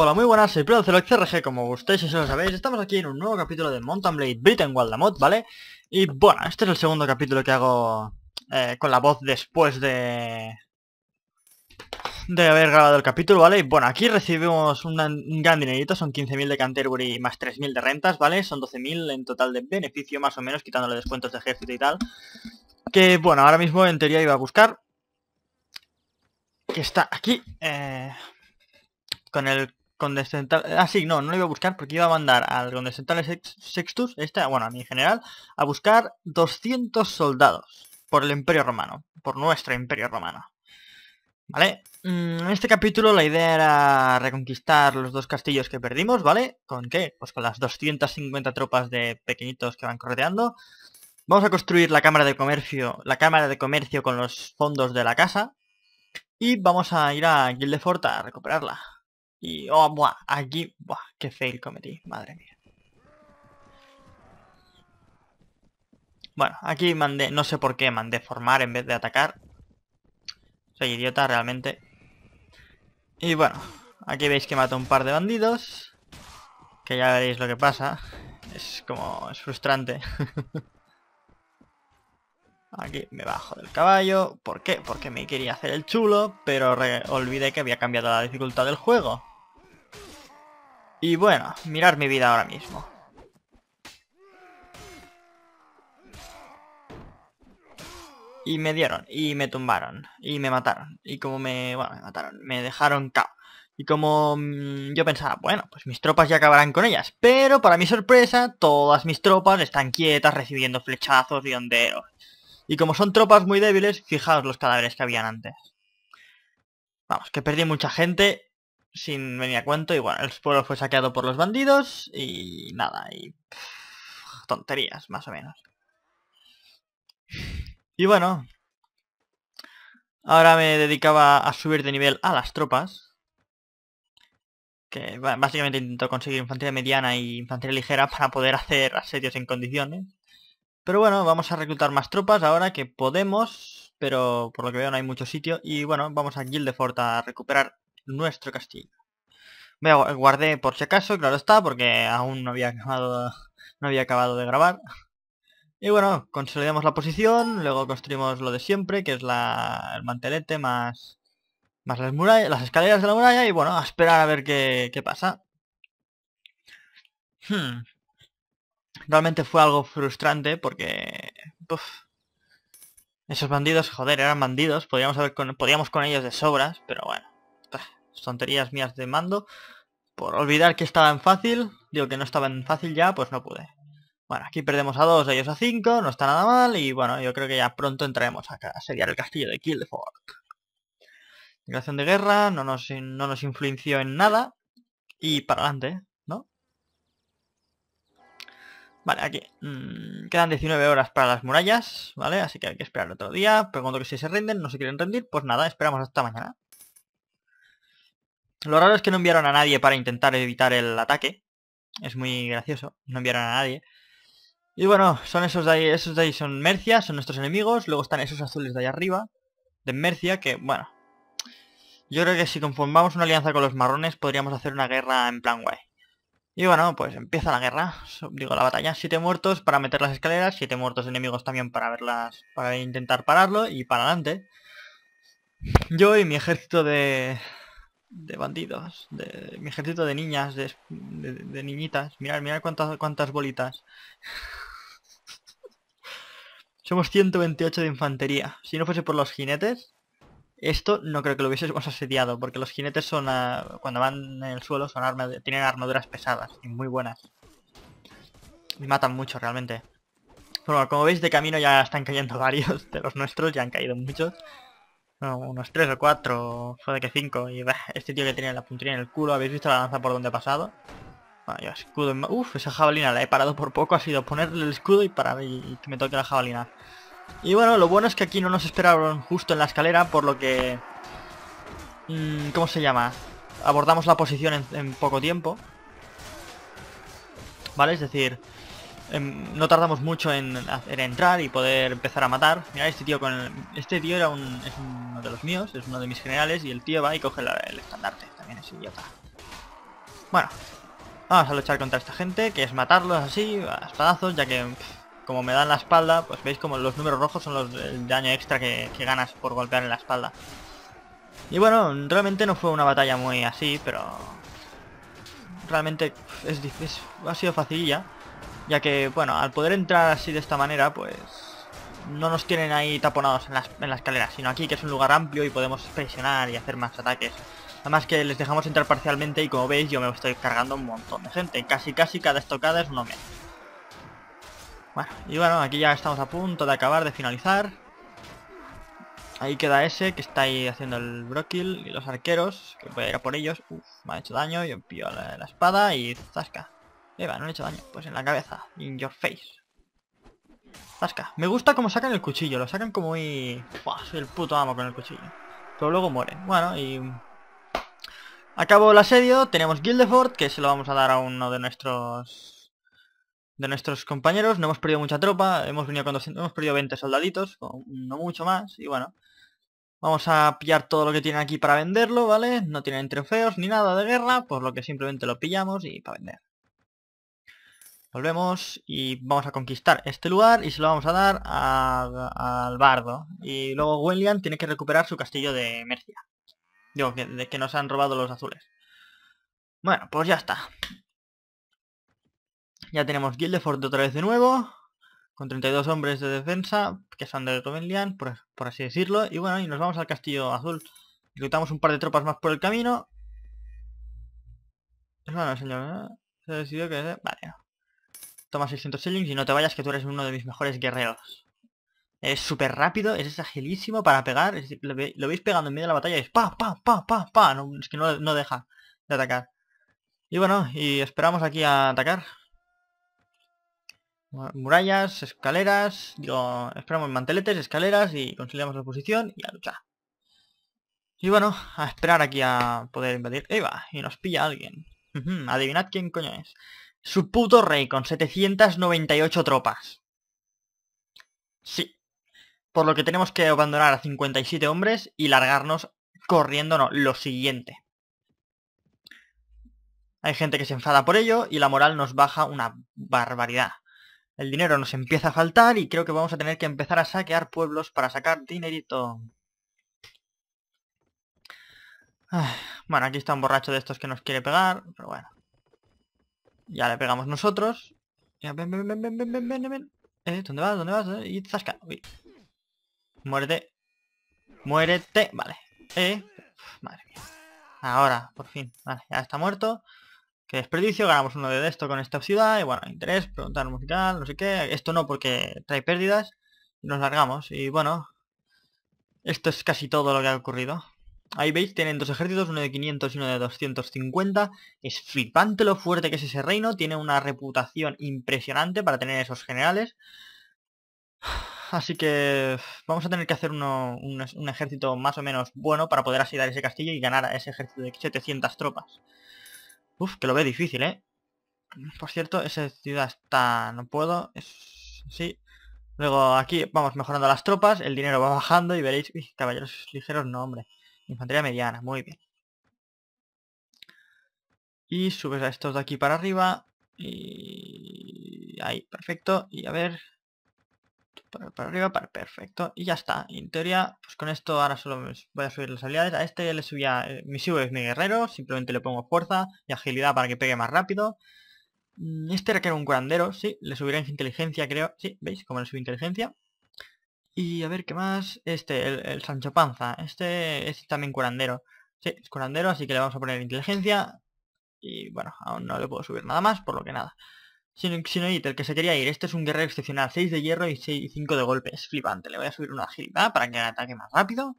Hola, muy buenas, soy XRG como gustéis, ya lo sabéis, estamos aquí en un nuevo capítulo de Mountain Blade Britain Wildamod, ¿vale? Y bueno, este es el segundo capítulo que hago eh, con la voz después de... De haber grabado el capítulo, ¿vale? Y bueno, aquí recibimos un gran dinerito, son 15.000 de Canterbury más 3.000 de rentas, ¿vale? Son 12.000 en total de beneficio, más o menos, quitándole descuentos de ejército y tal. Que, bueno, ahora mismo en teoría iba a buscar... Que está aquí, eh, con el Condescental... Ah, sí, no, no lo iba a buscar porque iba a mandar al Condescentales Sextus, esta, bueno, a mi en general, a buscar 200 soldados por el Imperio Romano, por nuestro Imperio Romano. ¿Vale? Mm, en este capítulo la idea era reconquistar los dos castillos que perdimos, ¿vale? ¿Con qué? Pues con las 250 tropas de pequeñitos que van correteando. Vamos a construir la cámara de comercio, la cámara de comercio con los fondos de la casa. Y vamos a ir a Guildefort a recuperarla. Y, oh, buah, aquí, buah, qué fail cometí, madre mía. Bueno, aquí mandé, no sé por qué, mandé formar en vez de atacar. Soy idiota realmente. Y bueno, aquí veis que mato un par de bandidos. Que ya veréis lo que pasa. Es como, es frustrante. Aquí me bajo del caballo. ¿Por qué? Porque me quería hacer el chulo, pero olvidé que había cambiado la dificultad del juego. Y bueno, mirar mi vida ahora mismo. Y me dieron, y me tumbaron, y me mataron. Y como me... bueno, me mataron, me dejaron cao. Y como mm, yo pensaba, bueno, pues mis tropas ya acabarán con ellas. Pero para mi sorpresa, todas mis tropas están quietas recibiendo flechazos de honderos. Y como son tropas muy débiles, fijaos los cadáveres que habían antes. Vamos, que perdí mucha gente sin venir a cuento. Y bueno, el pueblo fue saqueado por los bandidos y nada, y tonterías, más o menos. Y bueno, ahora me dedicaba a subir de nivel a las tropas. Que básicamente intento conseguir infantería mediana y infantería ligera para poder hacer asedios en condiciones. Pero bueno, vamos a reclutar más tropas ahora que podemos, pero por lo que veo no hay mucho sitio. Y bueno, vamos a Gildefort a recuperar nuestro castillo. Me guardé por si acaso, claro está, porque aún no había acabado, no había acabado de grabar. Y bueno, consolidamos la posición, luego construimos lo de siempre, que es el mantelete más, más las, murallas, las escaleras de la muralla, y bueno, a esperar a ver qué, qué pasa. Hmm realmente fue algo frustrante porque... esos bandidos, joder, eran bandidos, podíamos, haber con, podíamos con ellos de sobras, pero bueno, ah, tonterías mías de mando. Por olvidar que estaba fácil, digo que no estaba fácil ya, pues no pude. Bueno, aquí perdemos a dos, ellos a cinco, no está nada mal, y bueno, yo creo que ya pronto entraremos a Sería el castillo de Killford. Migración de guerra, no nos, no nos influenció en nada, y para adelante. ¿eh? Vale, aquí. Mm, quedan 19 horas para las murallas, ¿vale? Así que hay que esperar otro día. Pregunto que si se rinden, no se quieren rendir, pues nada, esperamos hasta mañana. Lo raro es que no enviaron a nadie para intentar evitar el ataque. Es muy gracioso, no enviaron a nadie. Y bueno, son esos de ahí, esos de ahí son Mercia, son nuestros enemigos. Luego están esos azules de allá arriba, de Mercia, que bueno... Yo creo que si conformamos una alianza con los marrones podríamos hacer una guerra en plan guay. Y bueno, pues empieza la guerra, digo la batalla, siete muertos para meter las escaleras, siete muertos enemigos también para verlas, para intentar pararlo y para adelante. Yo y mi ejército de, de bandidos, de, mi ejército de niñas, de, de, niñitas, mirad, mirad cuántas, cuántas bolitas. Somos 128 de infantería. Si no fuese por los jinetes, esto no creo que lo hubiésemos asediado, porque los jinetes son cuando van en el suelo son tienen armaduras pesadas y muy buenas. Y matan mucho realmente. Bueno, como veis de camino ya están cayendo varios de los nuestros, ya han caído muchos. unos tres o 4, de que 5. Y este tío que tiene la puntería en el culo, ¿habéis visto la lanza por donde ha pasado? Bueno, escudo Uf, esa jabalina la he parado por poco, ha sido ponerle el escudo y parar y que me toque la jabalina. Y bueno, lo bueno es que aquí no nos esperaron justo en la escalera, por lo que... Mm, ¿Cómo se llama? Abordamos la posición en, poco tiempo. ¿Vale? Es decir, em, no tardamos mucho en, entrar y poder empezar a matar. Mira, este tío con este tío era un, es uno de los míos, es uno de mis generales y el tío va y coge el estandarte. También es idiota. Bueno, vamos a luchar contra esta gente, que es matarlos así, a espadazos, ya que como me dan la espalda, pues veis como los números rojos son los, el daño extra que, ganas por golpear en la espalda. Y bueno, realmente no fue una batalla muy así, pero... Realmente es, ha sido facililla, ya que, bueno, al poder entrar así de esta manera, pues... No nos tienen ahí taponados en, las, en la escalera, sino aquí que es un lugar amplio y podemos presionar y hacer más ataques. Además que les dejamos entrar parcialmente y como veis yo me estoy cargando un montón de gente. Casi casi cada estocada es un hombre y bueno, aquí ya estamos a punto de acabar, de finalizar. Ahí queda ese que está ahí haciendo el brokill. y los arqueros, que voy a ir a por ellos. Uf, me ha hecho daño, yo pío la, espada y zasca. Eva, no le he hecho daño, pues en la cabeza, in your face. Zasca. Me gusta como sacan el cuchillo, lo sacan como muy... soy el puto amo con el cuchillo. Pero luego mueren. Bueno, y... Acabo el asedio, tenemos Guildeford, que se lo vamos a dar a uno de nuestros de nuestros compañeros, no hemos perdido mucha tropa, hemos venido con hemos perdido 20 soldaditos, no mucho más, y bueno. Vamos a pillar todo lo que tienen aquí para venderlo, ¿vale? No tienen trofeos ni nada de guerra, por lo que simplemente lo pillamos y para vender. Volvemos y vamos a conquistar este lugar y se lo vamos a dar al bardo. Y luego William tiene que recuperar su castillo de Mercia. Digo, de que nos han robado los azules. Bueno, pues ya está. Ya tenemos Gildeford otra vez de nuevo, con 32 hombres de defensa, que son de Covenlian, por, por, así decirlo. Y bueno, y nos vamos al Castillo Azul. Reclutamos un par de tropas más por el camino. Es bueno, señor, ¿eh? Se decidió que... Eh, vale. Toma 600 shillings y no te vayas que tú eres uno de mis mejores guerreros. Es súper rápido, es agilísimo para pegar. lo, veis pegando en medio de la batalla y es pa, pa, pa, pa, pa. es que no, no deja de atacar. Y bueno, y esperamos aquí a atacar. Murallas, escaleras, digo, esperamos manteletes, escaleras y conciliamos la posición y a luchar. Y bueno, a esperar aquí a poder invadir. Eva, y nos pilla alguien. adivinad quién coño es. Su puto rey con 798 tropas. Sí. Por lo que tenemos que abandonar a 57 hombres y largarnos corriendo, lo siguiente. Hay gente que se enfada por ello y la moral nos baja una barbaridad. El dinero nos empieza a faltar y creo que vamos a tener que empezar a saquear pueblos para sacar dinerito. Ah, bueno, aquí está un borracho de estos que nos quiere pegar, pero bueno. Ya le pegamos nosotros. ven, eh, ¿Dónde vas? ¿Dónde vas? Eh, y zasca. Muérete. Muérete. Vale. Eh. madre mía. Ahora, por fin. Vale, ya está muerto. Qué desperdicio, ganamos uno de esto con esta ciudad, y bueno, interés, preguntar musical, no sé qué, esto no porque trae pérdidas, nos largamos, y bueno, esto es casi todo lo que ha ocurrido. Ahí veis, tienen dos ejércitos, uno de 500 y uno de 250, es flipante lo fuerte que es ese reino, tiene una reputación impresionante para tener esos generales, así que vamos a tener que hacer un, ejército más o menos bueno para poder asidar ese castillo y ganar a ese ejército de 700 tropas. Uf, que lo ve difícil, ¿eh? Por cierto, esa ciudad está... No puedo. Es... Sí. Luego aquí vamos mejorando las tropas. El dinero va bajando y veréis... caballeros ligeros no, hombre. Infantería mediana. Muy bien. Y subes a estos de aquí para arriba. Y... Ahí, perfecto. Y a ver para, arriba, para perfecto. Y ya está. en teoría, pues con esto ahora solo voy a subir las habilidades. A este le subía, eh, mi sube es mi guerrero, simplemente le pongo fuerza y agilidad para que pegue más rápido. Mm, este era que era un curandero, sí, le subiré inteligencia, creo. Sí, ¿veis como le subí inteligencia? Y a ver, ¿qué más? Este, el, el Sancho Panza. Este es también curandero. Sí, es curandero, así que le vamos a poner inteligencia. Y bueno, aún no le puedo subir nada más, por lo que nada. Sinoid, el que se quería ir. Este es un guerrero excepcional. 6 de hierro y 5 de golpes. Flipante. Le voy a subir una agilidad para que ataque más rápido.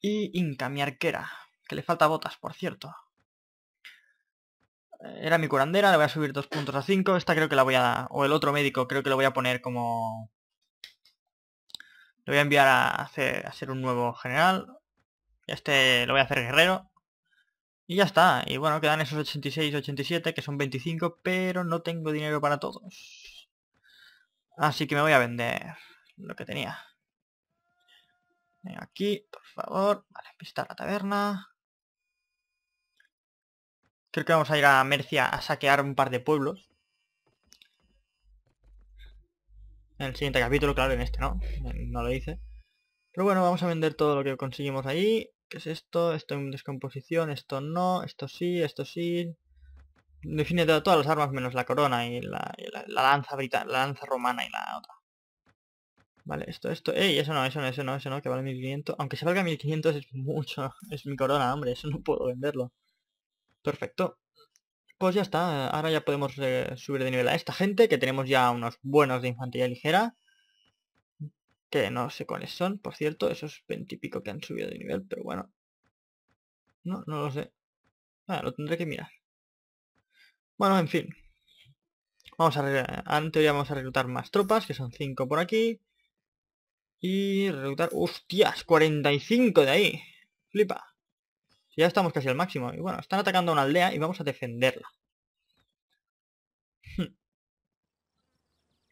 Y Inca, mi arquera. Que le falta botas, por cierto. Eh, era mi curandera, le voy a subir 2 puntos a 5. Esta creo que la voy a... O el otro médico creo que lo voy a poner como... Lo voy a enviar a, hacer, a ser un nuevo general. Este lo voy a hacer guerrero. Y ya está. Y bueno, quedan esos 86, 87, que son 25, pero no tengo dinero para todos. Así que me voy a vender lo que tenía. Venga aquí, por favor. Vale, visitar la taberna. Creo que vamos a ir a Mercia a saquear un par de pueblos. En el siguiente capítulo, claro, en este no. No lo hice. Pero bueno, vamos a vender todo lo que conseguimos ahí. ¿Qué es esto? Esto en descomposición, esto no, esto sí, esto sí. Define todas las armas menos la corona y la, lanza la lanza romana y la otra. Vale, esto, esto. ¡Ey! Eso no, eso no, eso no, eso no, que vale 1500. Aunque se valga 1500 es mucho. Es mi corona, hombre, eso no puedo venderlo. Perfecto. Pues ya está, ahora ya podemos eh, subir de nivel a esta gente, que tenemos ya unos buenos de infantería ligera no sé cuáles son, por cierto, esos veintipico que han subido de nivel, pero bueno. No, no lo sé. lo tendré que mirar. Bueno, en fin. Vamos a antes teoría vamos a reclutar más tropas, que son 5 por aquí. Y reclutar... ¡Hostias! 45 de ahí. Flipa. Ya estamos casi al máximo. Y bueno, están atacando una aldea y vamos a defenderla. Hmm.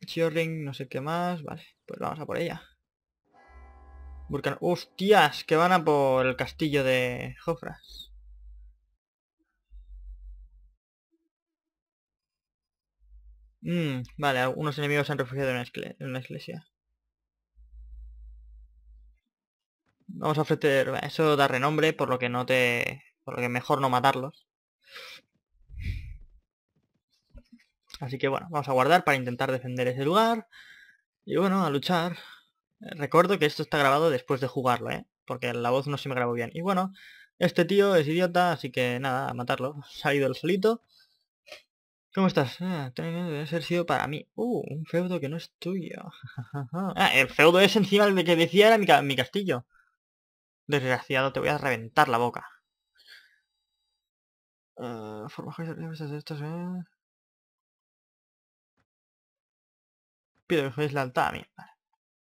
Chirring, no sé qué más. Vale, pues vamos a por ella. Burkan. ¡Hostias! Que van a por el castillo de Jofras. Mm, vale, algunos enemigos se han refugiado en una, iglesia. Vamos a ofrecer... Eso da renombre, por lo que no te... Por lo que mejor no matarlos. Así que bueno, vamos a guardar para intentar defender ese lugar. Y bueno, a luchar. Recuerdo que esto está grabado después de jugarlo, ¿eh? Porque la voz no se me grabó bien. Y bueno, este tío es idiota, así que nada, a matarlo. Se ha ido el solito. ¿Cómo estás? Ah, debe ser sido para mí. Uh, un feudo que no es tuyo. ah, el feudo es encima el que decía era mi, castillo. Desgraciado, te voy a reventar la boca. Eh, eh. Pido que juegues lealtad a mí.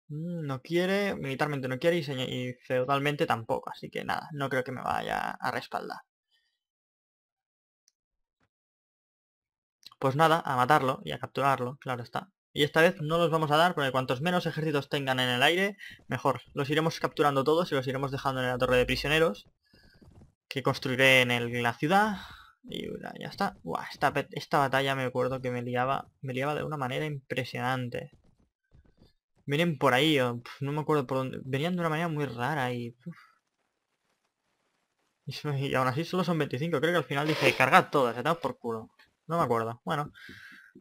Mm, no quiere, militarmente no quiere y, feudalmente tampoco, así que nada, no creo que me vaya a respaldar. Pues nada, a matarlo y a capturarlo, claro está. Y esta vez no los vamos a dar, porque cuantos menos ejércitos tengan en el aire, mejor. Los iremos capturando todos y los iremos dejando en la torre de prisioneros, que construiré en, la ciudad. Y ya está. esta, esta batalla me acuerdo que me liaba, me liaba de una manera impresionante. Vienen por ahí, no me acuerdo por dónde. Venían de una manera muy rara y... Y, aún así solo son 25. Creo que al final dije, cargad todas, está por culo. No me acuerdo. Bueno.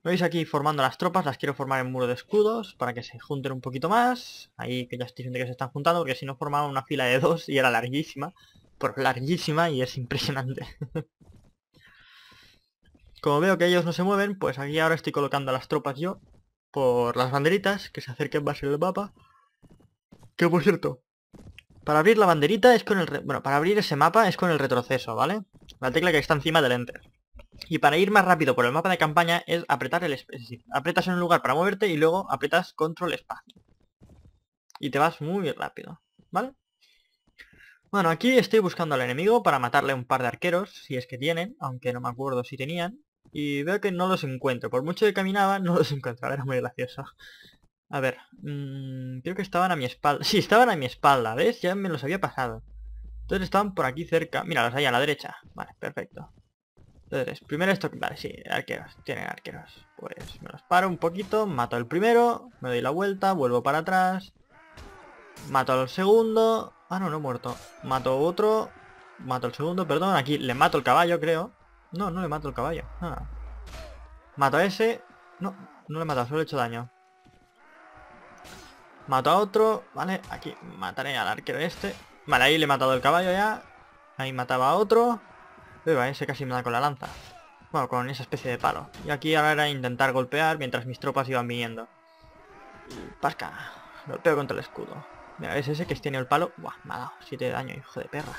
Veis aquí formando las tropas, las quiero formar en muro de escudos para que se junten un poquito más. Ahí que ya estoy viendo que se están juntando, porque si no formaban una fila de dos y era larguísima. Por pues larguísima y es impresionante. Como veo que ellos no se mueven, pues aquí ahora estoy colocando las tropas yo por las banderitas que se acerquen más en el mapa. Que por cierto, para abrir la banderita es con el... Bueno, para abrir ese mapa es con el retroceso, ¿vale? La tecla que está encima del Enter. Y para ir más rápido por el mapa de campaña es apretar el... Es decir, apretas en un lugar para moverte y luego apretas control espacio. Y te vas muy rápido, ¿vale? Bueno, aquí estoy buscando al enemigo para matarle un par de arqueros, si es que tienen, aunque no me acuerdo si tenían. Y veo que no los encuentro. Por mucho que caminaba, no los encontraba. Era muy gracioso. A ver, mm, creo que estaban a mi espalda. Sí, estaban a mi espalda, ¿ves? Ya me los había pasado. Entonces estaban por aquí cerca. Mira, los hay a la derecha. Vale, perfecto. Entonces, primero esto... Vale, sí, arqueros. Tienen arqueros. Pues me los paro un poquito, mato al primero, me doy la vuelta, vuelvo para atrás. Mato al segundo. Ah, no, no he muerto. Mato otro. Mato al segundo, perdón. Aquí le mato el caballo, creo. No, no le mato el caballo. Mato a ese. No, no le he matado, solo he hecho daño. Mato a otro. Vale, aquí mataré al arquero este. Vale, ahí le he matado el caballo ya. Ahí mataba a otro. Uy, ese casi me da con la lanza. Bueno, con esa especie de palo. Y aquí ahora era intentar golpear mientras mis tropas iban viniendo. Pasca. Golpeo contra el escudo. Mira, es ese que tiene el palo? Buah, me ha dado 7 de daño, hijo de perra.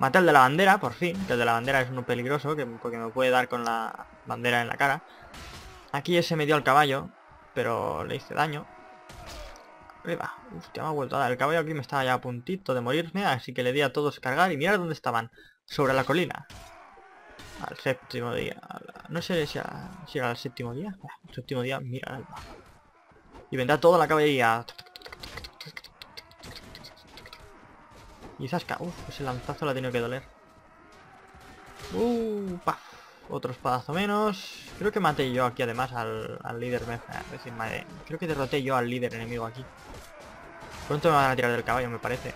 Maté al de la bandera, por fin, que el de la bandera es uno peligroso, que, porque me puede dar con la bandera en la cara. Aquí ese me dio al caballo, pero le hice daño. Uf, hostia, me ha vuelto a dar. El caballo aquí me estaba ya a puntito de morirme, así que le di a todos cargar y mirar dónde estaban. Sobre la colina. Al séptimo día. No sé si era, el séptimo día. El séptimo día, mira. Y vendrá toda la caballería. Y esas Uf, ese lanzazo la ha tenido que doler. Uh, Otro espadazo menos. Creo que maté yo aquí además al, líder. me... decir, creo que derroté yo al líder enemigo aquí. Pronto me van a tirar del caballo, me parece.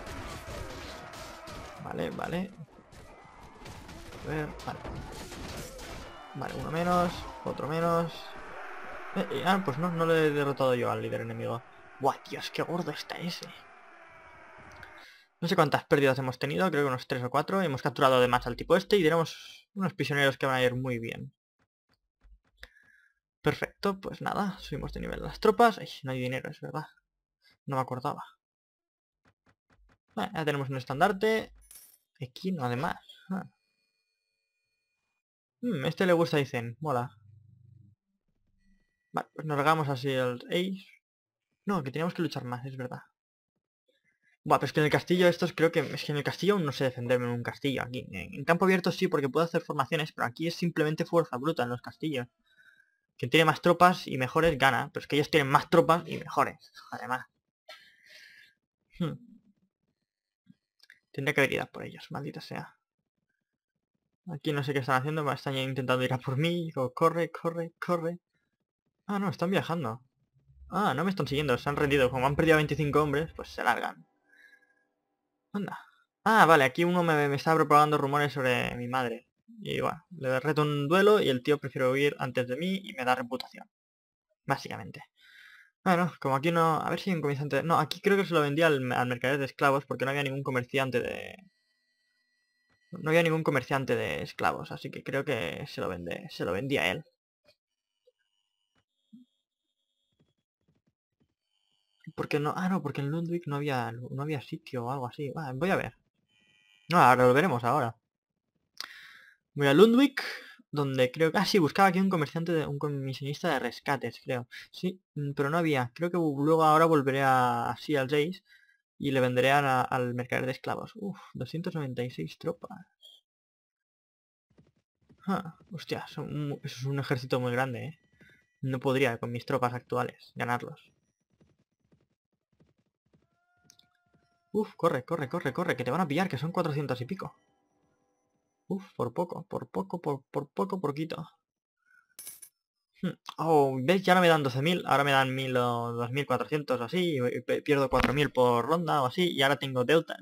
Vale, vale. A ver, vale. Vale, uno menos, otro menos. Eh, eh ah, pues no, no le he derrotado yo al líder enemigo. Buah, Dios, qué gordo está ese. No sé cuántas pérdidas hemos tenido, creo que unos 3 o 4. Hemos capturado además al tipo este y tenemos unos prisioneros que van a ir muy bien. Perfecto, pues nada, subimos de nivel las tropas. Ay, no hay dinero, es verdad. No me acordaba. Vale, ya tenemos un estandarte. Equino, además. Ah. Mm, este le gusta, dicen. Mola. Vale, pues nos regamos así el Ace. No, que teníamos que luchar más, es verdad. Buah, pero es que en el castillo estos creo que... Es que en el castillo aún no sé defenderme en un castillo. Aquí, en campo abierto sí, porque puedo hacer formaciones, pero aquí es simplemente fuerza bruta en los castillos. Quien tiene más tropas y mejores gana, pero es que ellos tienen más tropas y mejores, además. Hmm. Tendría que haber ido por ellos, maldita sea. Aquí no sé qué están haciendo, están intentando ir a por mí. corre, corre, corre. Ah, no, están viajando. Ah, no me están siguiendo, se han rendido. Como han perdido a 25 hombres, pues se largan. Ah, vale, aquí uno me, está propagando rumores sobre mi madre. Y bueno, le reto un duelo y el tío prefiere huir antes de mí y me da reputación. Básicamente. Bueno, como aquí no... A ver si hay un comerciante... No, aquí creo que se lo vendía al, mercader de esclavos porque no había ningún comerciante de... No había ningún comerciante de esclavos, así que creo que se lo vende, se lo vendía él. Porque no. Ah, no, porque en Ludwig no había, sitio o algo así. Ah, voy a ver. No, ahora lo veremos ahora. Voy a Lundwick, donde creo que... Ah, sí, buscaba aquí un comerciante, de, un comisionista de rescates, creo. Sí, mm, pero no había. Creo que luego ahora volveré a, así al Jace y le venderé al mercader de esclavos. Uf, 296 tropas. Ah, hostia, eso es un ejército muy grande, ¿eh? No podría con mis tropas actuales ganarlos. Uf, corre, corre, corre, corre, que te van a pillar, que son 400 y pico. Uf, por poco, por poco, por, por poco, por poquito hmm. Oh, ¿ves? Ya no me dan 12.000, ahora me dan 1.000 o 2.400 así, pierdo 4.000 por ronda o así, y ahora tengo, deuda,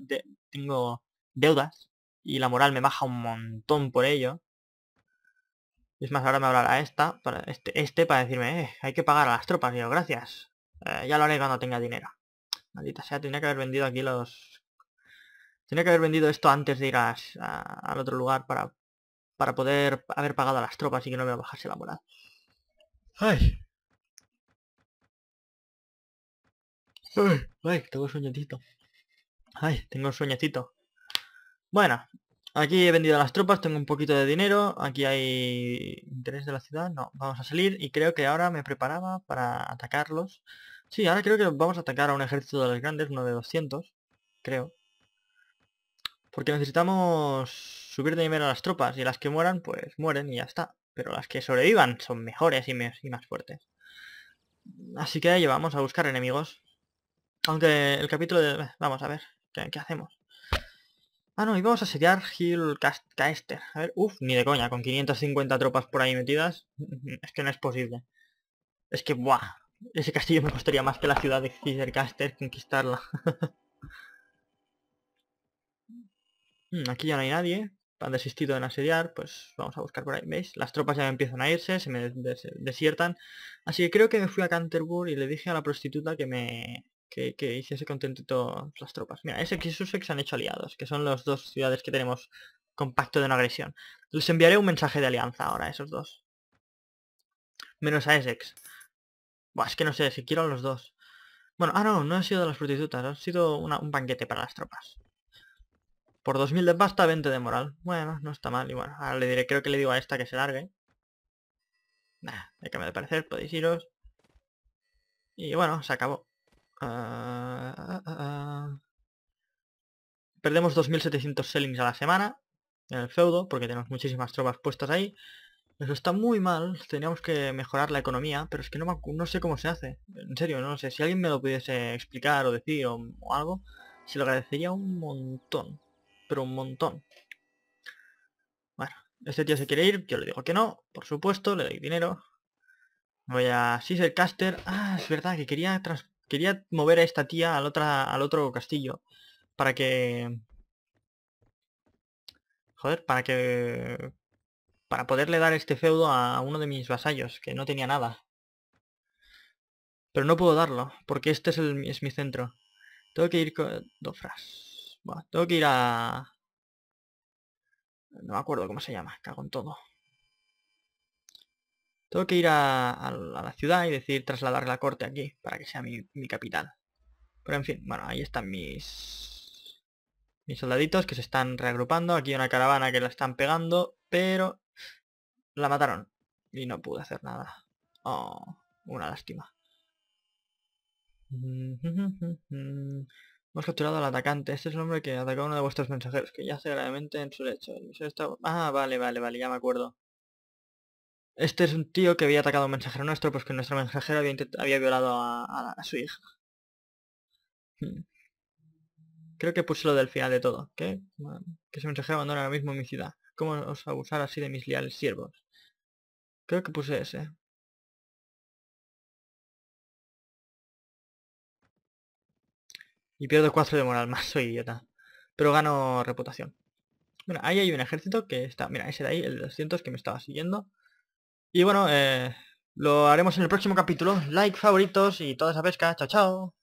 tengo deudas, y la moral me baja un montón por ello. Es más, ahora me hablará esta, este, este, para decirme, eh, hay que pagar a las tropas, y yo, gracias, eh, ya lo haré cuando tenga dinero. Maldita sea, tenía que haber vendido aquí los... Tenía que haber vendido esto antes de ir a, al otro lugar para, para poder haber pagado a las tropas y que no me bajase bajarse la moral. ¡Ay! ¡Ay! Tengo sueñecito. ¡Ay! Tengo un sueñecito. Bueno, Aquí he vendido las tropas, tengo un poquito de dinero. Aquí hay interés de la ciudad. No, vamos a salir. Y creo que ahora me preparaba para atacarlos. Sí, ahora creo que vamos a atacar a un ejército de los grandes, uno de 200, creo. Porque necesitamos subir de nivel a las tropas y las que mueran, pues mueren y ya está. Pero las que sobrevivan son mejores y, más fuertes. Así que ahí vamos a buscar enemigos. Aunque el capítulo de... Eh, vamos a ver, ¿qué, hacemos? Ah, no, y vamos a sellar Hill Caester. A ver, uff, ni de coña, con 550 tropas por ahí metidas. Es que no es posible. Es que, buah, ese castillo me costaría más que la ciudad de Caster conquistarla. Mm, aquí ya no hay nadie. Han desistido en asediar, pues vamos a buscar por ahí. ¿Veis? Las tropas ya empiezan a irse, se me desiertan. Así que creo que me fui a Canterbury y le dije a la prostituta que me... Que, hiciese contentito las tropas. Mira, ese y Sussex han hecho aliados, que son los dos ciudades que tenemos con pacto de no agresión. Les enviaré un mensaje de alianza ahora a esos dos. Menos a Essex. Buah, es que no sé, si quiero a los dos. Bueno, ah, no, no han sido de las prostitutas, han sido un banquete para las tropas. Por 2.000 de pasta, 20 de moral. Bueno, no está mal. Y bueno, ahora le diré, creo que le digo a esta que se largue. Nah, de que me de parecer, podéis iros. Y bueno, se acabó. Ah, ah, ah, Perdemos 2.700 sellings a la semana en el feudo, porque tenemos muchísimas tropas puestas ahí. Eso está muy mal, teníamos que mejorar la economía, pero es que no, no sé cómo se hace. En serio, no sé. Si alguien me lo pudiese explicar o decir o, algo, se lo agradecería un montón. Pero un montón. Bueno, este tío se quiere ir, yo le digo que no, por supuesto, le doy dinero. Voy a el Caster. Ah, es verdad que quería quería mover a esta tía al, otra, al otro castillo. Para que... Joder, para que para poderle dar este feudo a uno de mis vasallos, que no tenía nada. Pero no puedo darlo, porque este es, mi centro. Tengo que ir con... Dofras. Bueno, tengo que ir a... No me acuerdo cómo se llama, cago en todo. Tengo que ir a, la ciudad y decir trasladar la corte aquí, para que sea mi, mi capital. Pero en fin, bueno, ahí están mis... Mis soldaditos que se están reagrupando. Aquí hay una caravana que la están pegando, pero la mataron. Y no pude hacer nada. Oh, una lástima. Mm, hemos capturado al atacante. Este es el hombre que atacó a uno de vuestros mensajeros, que ya yace gravemente en su lecho. Ah, vale, vale, vale, ya me acuerdo. Este es un tío que había atacado a un mensajero nuestro, pues que nuestro mensajero había, violado a, su hija. Hmm. Creo que puse lo del final de todo. ¿Qué? Que ese mensajero abandona ahora mismo mi ¿Cómo os abusar así de mis leales siervos? Creo que puse ese. Y pierdo 4 de moral más, soy idiota. Pero gano reputación. Bueno, ahí hay un ejército que está... Mira, ese de ahí, el 200, que me estaba siguiendo. Y bueno, eh, lo haremos en el próximo capítulo. Like, favoritos y toda esa pesca. Chao, chao.